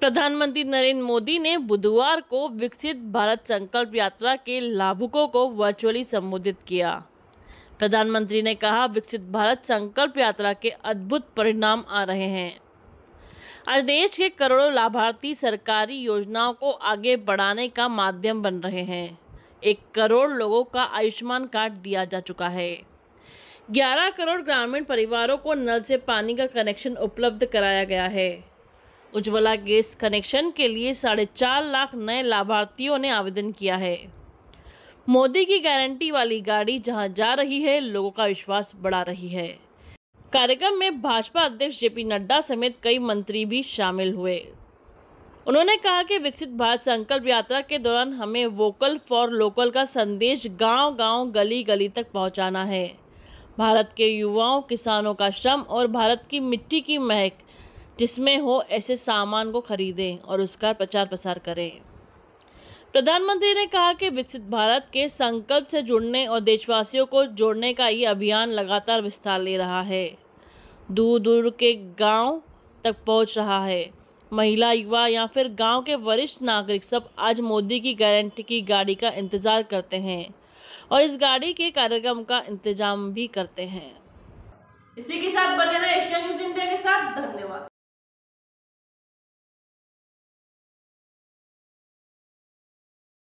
प्रधानमंत्री नरेंद्र मोदी ने बुधवार को विकसित भारत संकल्प यात्रा के लाभुकों को वर्चुअली संबोधित किया प्रधानमंत्री ने कहा विकसित भारत संकल्प यात्रा के अद्भुत परिणाम आ रहे हैं आज देश के करोड़ों लाभार्थी सरकारी योजनाओं को आगे बढ़ाने का माध्यम बन रहे हैं एक करोड़ लोगों का आयुष्मान कार्ड दिया जा चुका है 11 करोड़ ग्रामीण परिवारों को नल से पानी का कनेक्शन उपलब्ध कराया गया है उज्ज्वला गैस कनेक्शन के लिए साढ़े चार लाख नए लाभार्थियों ने आवेदन किया है मोदी की गारंटी वाली गाड़ी जहां जा रही है लोगों का विश्वास बढ़ा रही है कार्यक्रम में भाजपा अध्यक्ष जेपी नड्डा समेत कई मंत्री भी शामिल हुए उन्होंने कहा कि विकसित भारत संकल्प यात्रा के दौरान हमें वोकल फॉर लोकल का संदेश गांव-गांव गली-गली तक पहुंचाना है भारत के युवाओं किसानों का श्रम और भारत की मिट्टी की महक जिसमें हो ऐसे सामान को खरीदें और उसका प्रचार प्रसार करें प्रधानमंत्री ने कहा कि विकसित भारत के संकल्प से जुड़ने और देशवासियों को जोड़ने का ये अभियान लगातार विस्तार ले रहा है दूर दूर के गांव तक पहुंच रहा है महिला युवा या फिर गांव के वरिष्ठ नागरिक सब आज मोदी की गारंटी की गाड़ी का इंतज़ार करते हैं और इस गाड़ी के कार्यक्रम का इंतजाम भी करते हैं इसी के साथ बने रहे एशिया न्यूज इंडिया